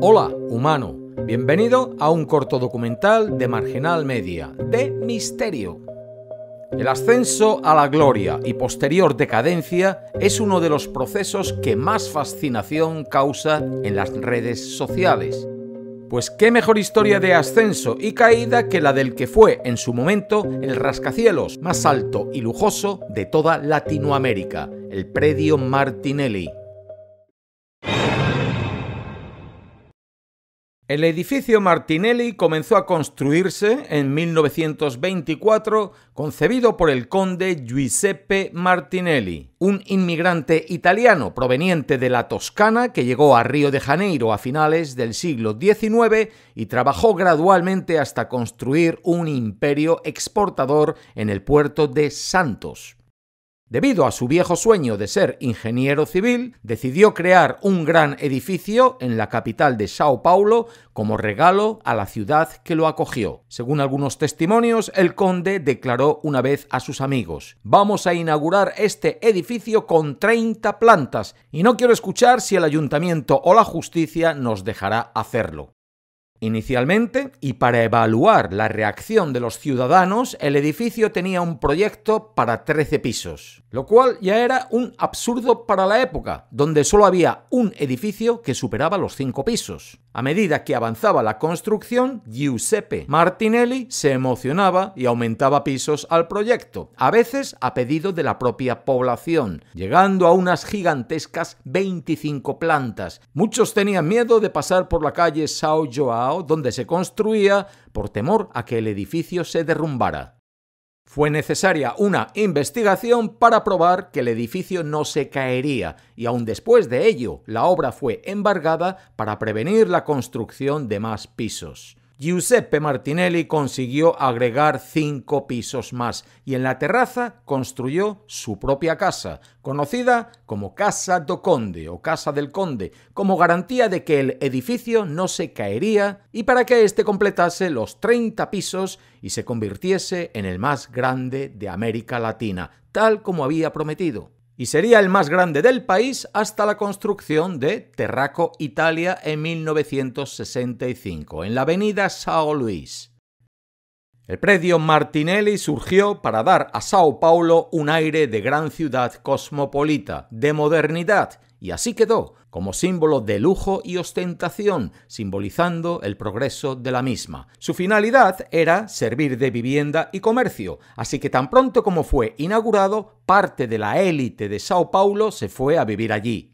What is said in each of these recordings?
Hola, humano. Bienvenido a un corto documental de Marginal Media, de Misterio. El ascenso a la gloria y posterior decadencia es uno de los procesos que más fascinación causa en las redes sociales. Pues qué mejor historia de ascenso y caída que la del que fue en su momento el rascacielos más alto y lujoso de toda Latinoamérica, el predio Martinelli. El edificio Martinelli comenzó a construirse en 1924, concebido por el conde Giuseppe Martinelli, un inmigrante italiano proveniente de la Toscana que llegó a Río de Janeiro a finales del siglo XIX y trabajó gradualmente hasta construir un imperio exportador en el puerto de Santos. Debido a su viejo sueño de ser ingeniero civil, decidió crear un gran edificio en la capital de Sao Paulo como regalo a la ciudad que lo acogió. Según algunos testimonios, el conde declaró una vez a sus amigos, vamos a inaugurar este edificio con 30 plantas y no quiero escuchar si el ayuntamiento o la justicia nos dejará hacerlo. Inicialmente, y para evaluar la reacción de los ciudadanos, el edificio tenía un proyecto para 13 pisos, lo cual ya era un absurdo para la época, donde solo había un edificio que superaba los 5 pisos. A medida que avanzaba la construcción, Giuseppe Martinelli se emocionaba y aumentaba pisos al proyecto, a veces a pedido de la propia población, llegando a unas gigantescas 25 plantas. Muchos tenían miedo de pasar por la calle Sao Joao, donde se construía, por temor a que el edificio se derrumbara. Fue necesaria una investigación para probar que el edificio no se caería y aun después de ello la obra fue embargada para prevenir la construcción de más pisos. Giuseppe Martinelli consiguió agregar cinco pisos más y en la terraza construyó su propia casa, conocida como Casa do Conde o Casa del Conde, como garantía de que el edificio no se caería y para que éste completase los 30 pisos y se convirtiese en el más grande de América Latina, tal como había prometido y sería el más grande del país hasta la construcción de Terraco Italia en 1965, en la avenida Sao Luis. El predio Martinelli surgió para dar a Sao Paulo un aire de gran ciudad cosmopolita, de modernidad y así quedó, como símbolo de lujo y ostentación, simbolizando el progreso de la misma. Su finalidad era servir de vivienda y comercio, así que tan pronto como fue inaugurado, parte de la élite de Sao Paulo se fue a vivir allí.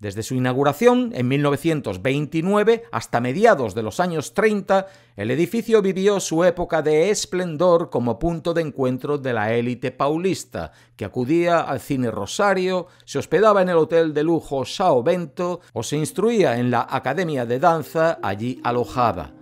Desde su inauguración en 1929 hasta mediados de los años 30, el edificio vivió su época de esplendor como punto de encuentro de la élite paulista, que acudía al cine Rosario, se hospedaba en el hotel de lujo Sao Bento o se instruía en la Academia de Danza allí alojada.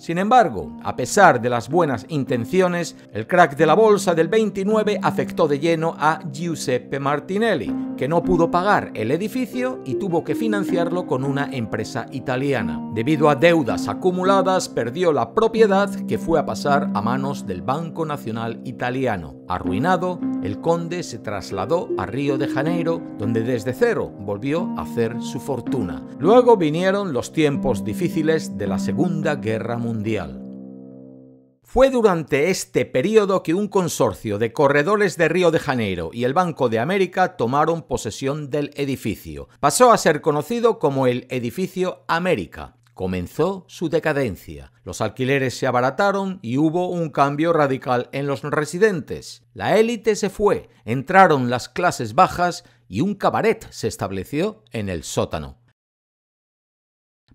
Sin embargo, a pesar de las buenas intenciones, el crack de la bolsa del 29 afectó de lleno a Giuseppe Martinelli, que no pudo pagar el edificio y tuvo que financiarlo con una empresa italiana. Debido a deudas acumuladas, perdió la propiedad que fue a pasar a manos del Banco Nacional Italiano. Arruinado, el conde se trasladó a Río de Janeiro, donde desde cero volvió a hacer su fortuna. Luego vinieron los tiempos difíciles de la Segunda Guerra Mundial. Mundial. Fue durante este periodo que un consorcio de corredores de Río de Janeiro y el Banco de América tomaron posesión del edificio. Pasó a ser conocido como el Edificio América. Comenzó su decadencia. Los alquileres se abarataron y hubo un cambio radical en los residentes. La élite se fue, entraron las clases bajas y un cabaret se estableció en el sótano.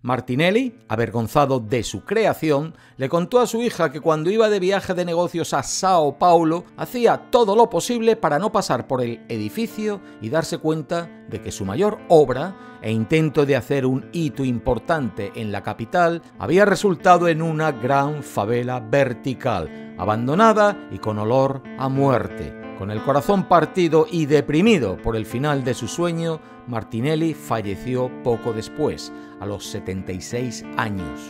Martinelli, avergonzado de su creación, le contó a su hija que cuando iba de viaje de negocios a Sao Paulo hacía todo lo posible para no pasar por el edificio y darse cuenta de que su mayor obra e intento de hacer un hito importante en la capital había resultado en una gran favela vertical, abandonada y con olor a muerte con el corazón partido y deprimido por el final de su sueño, Martinelli falleció poco después, a los 76 años.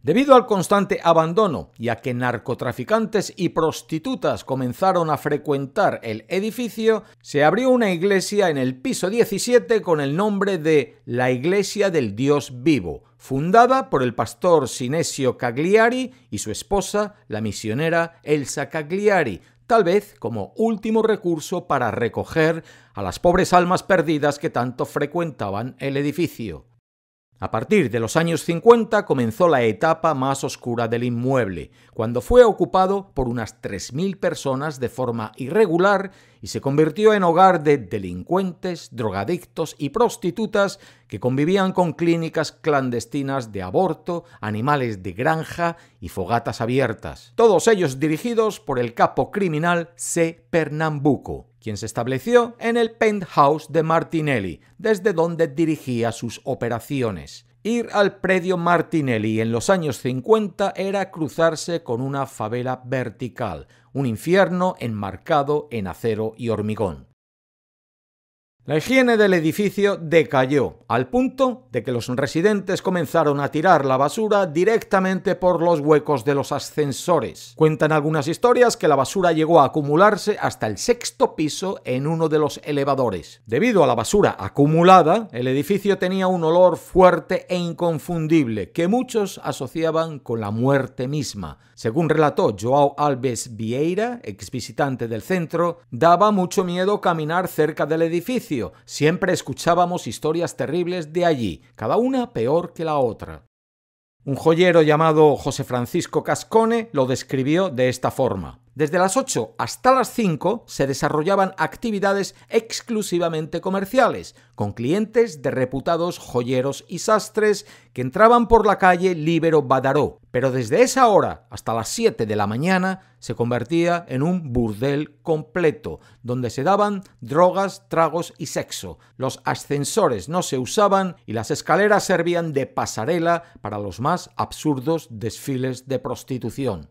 Debido al constante abandono y a que narcotraficantes y prostitutas comenzaron a frecuentar el edificio, se abrió una iglesia en el piso 17 con el nombre de la Iglesia del Dios Vivo, fundada por el pastor Sinesio Cagliari y su esposa, la misionera Elsa Cagliari, tal vez como último recurso para recoger a las pobres almas perdidas que tanto frecuentaban el edificio. A partir de los años 50 comenzó la etapa más oscura del inmueble, cuando fue ocupado por unas 3.000 personas de forma irregular y se convirtió en hogar de delincuentes, drogadictos y prostitutas que convivían con clínicas clandestinas de aborto, animales de granja y fogatas abiertas, todos ellos dirigidos por el capo criminal C. Pernambuco quien se estableció en el penthouse de Martinelli, desde donde dirigía sus operaciones. Ir al predio Martinelli en los años 50 era cruzarse con una favela vertical, un infierno enmarcado en acero y hormigón. La higiene del edificio decayó, al punto de que los residentes comenzaron a tirar la basura directamente por los huecos de los ascensores. Cuentan algunas historias que la basura llegó a acumularse hasta el sexto piso en uno de los elevadores. Debido a la basura acumulada, el edificio tenía un olor fuerte e inconfundible que muchos asociaban con la muerte misma. Según relató Joao Alves Vieira, ex visitante del centro, daba mucho miedo caminar cerca del edificio siempre escuchábamos historias terribles de allí, cada una peor que la otra. Un joyero llamado José Francisco Cascone lo describió de esta forma. Desde las 8 hasta las 5 se desarrollaban actividades exclusivamente comerciales, con clientes de reputados joyeros y sastres que entraban por la calle Libero Badaró. Pero desde esa hora hasta las 7 de la mañana se convertía en un burdel completo, donde se daban drogas, tragos y sexo. Los ascensores no se usaban y las escaleras servían de pasarela para los más absurdos desfiles de prostitución.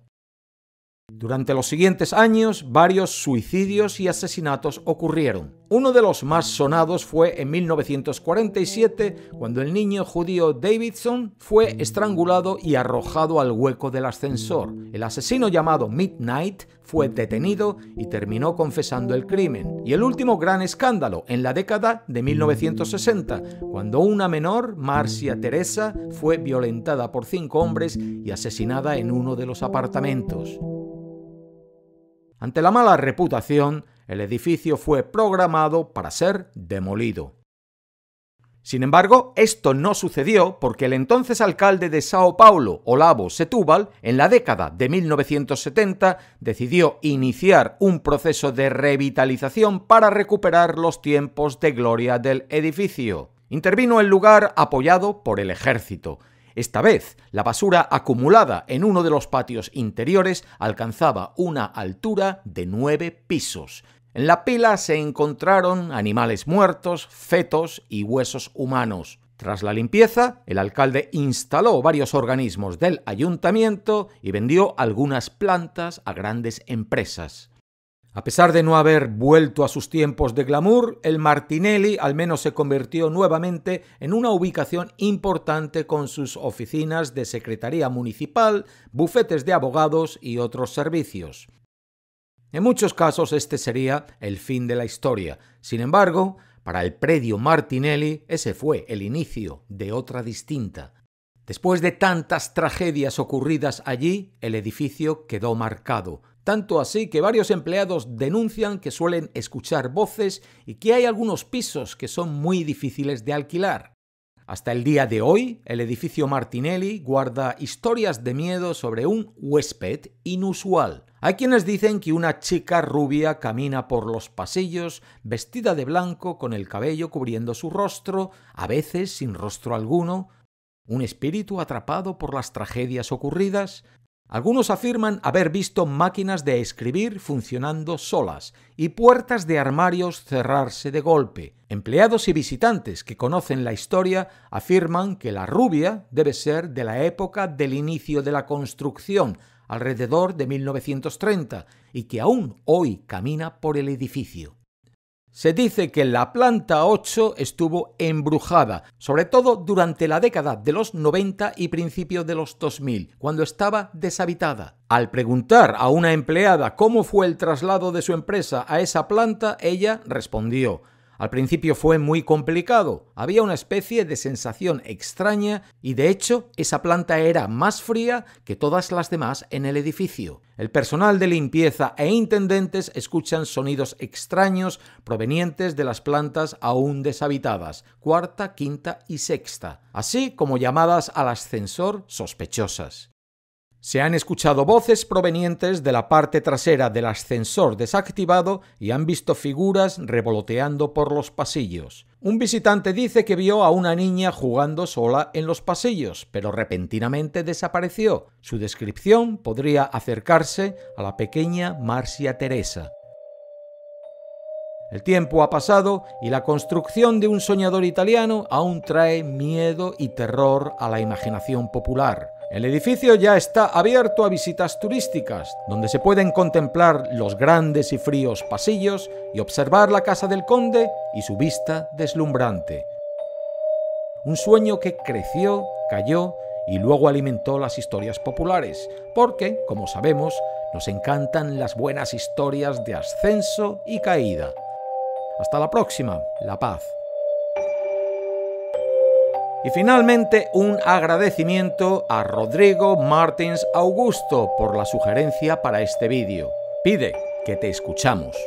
Durante los siguientes años, varios suicidios y asesinatos ocurrieron. Uno de los más sonados fue en 1947, cuando el niño judío Davidson fue estrangulado y arrojado al hueco del ascensor. El asesino llamado Midnight fue detenido y terminó confesando el crimen. Y el último gran escándalo en la década de 1960, cuando una menor, Marcia Teresa, fue violentada por cinco hombres y asesinada en uno de los apartamentos. Ante la mala reputación, el edificio fue programado para ser demolido. Sin embargo, esto no sucedió porque el entonces alcalde de Sao Paulo, Olavo Setúbal, en la década de 1970 decidió iniciar un proceso de revitalización para recuperar los tiempos de gloria del edificio. Intervino el lugar apoyado por el ejército esta vez, la basura acumulada en uno de los patios interiores alcanzaba una altura de nueve pisos. En la pila se encontraron animales muertos, fetos y huesos humanos. Tras la limpieza, el alcalde instaló varios organismos del ayuntamiento y vendió algunas plantas a grandes empresas. A pesar de no haber vuelto a sus tiempos de glamour, el Martinelli al menos se convirtió nuevamente en una ubicación importante con sus oficinas de secretaría municipal, bufetes de abogados y otros servicios. En muchos casos este sería el fin de la historia. Sin embargo, para el predio Martinelli ese fue el inicio de otra distinta. Después de tantas tragedias ocurridas allí, el edificio quedó marcado, tanto así que varios empleados denuncian que suelen escuchar voces y que hay algunos pisos que son muy difíciles de alquilar. Hasta el día de hoy, el edificio Martinelli guarda historias de miedo sobre un huésped inusual. Hay quienes dicen que una chica rubia camina por los pasillos vestida de blanco con el cabello cubriendo su rostro, a veces sin rostro alguno, un espíritu atrapado por las tragedias ocurridas. Algunos afirman haber visto máquinas de escribir funcionando solas y puertas de armarios cerrarse de golpe. Empleados y visitantes que conocen la historia afirman que la rubia debe ser de la época del inicio de la construcción, alrededor de 1930, y que aún hoy camina por el edificio. Se dice que la planta 8 estuvo embrujada, sobre todo durante la década de los 90 y principios de los 2000, cuando estaba deshabitada. Al preguntar a una empleada cómo fue el traslado de su empresa a esa planta, ella respondió, al principio fue muy complicado, había una especie de sensación extraña y de hecho esa planta era más fría que todas las demás en el edificio. El personal de limpieza e intendentes escuchan sonidos extraños provenientes de las plantas aún deshabitadas, cuarta, quinta y sexta, así como llamadas al ascensor sospechosas. Se han escuchado voces provenientes de la parte trasera del ascensor desactivado y han visto figuras revoloteando por los pasillos. Un visitante dice que vio a una niña jugando sola en los pasillos, pero repentinamente desapareció. Su descripción podría acercarse a la pequeña Marcia Teresa. El tiempo ha pasado y la construcción de un soñador italiano aún trae miedo y terror a la imaginación popular. El edificio ya está abierto a visitas turísticas, donde se pueden contemplar los grandes y fríos pasillos y observar la casa del conde y su vista deslumbrante. Un sueño que creció, cayó y luego alimentó las historias populares, porque, como sabemos, nos encantan las buenas historias de ascenso y caída. Hasta la próxima, La Paz. Y finalmente un agradecimiento a Rodrigo Martins Augusto por la sugerencia para este vídeo. Pide que te escuchamos.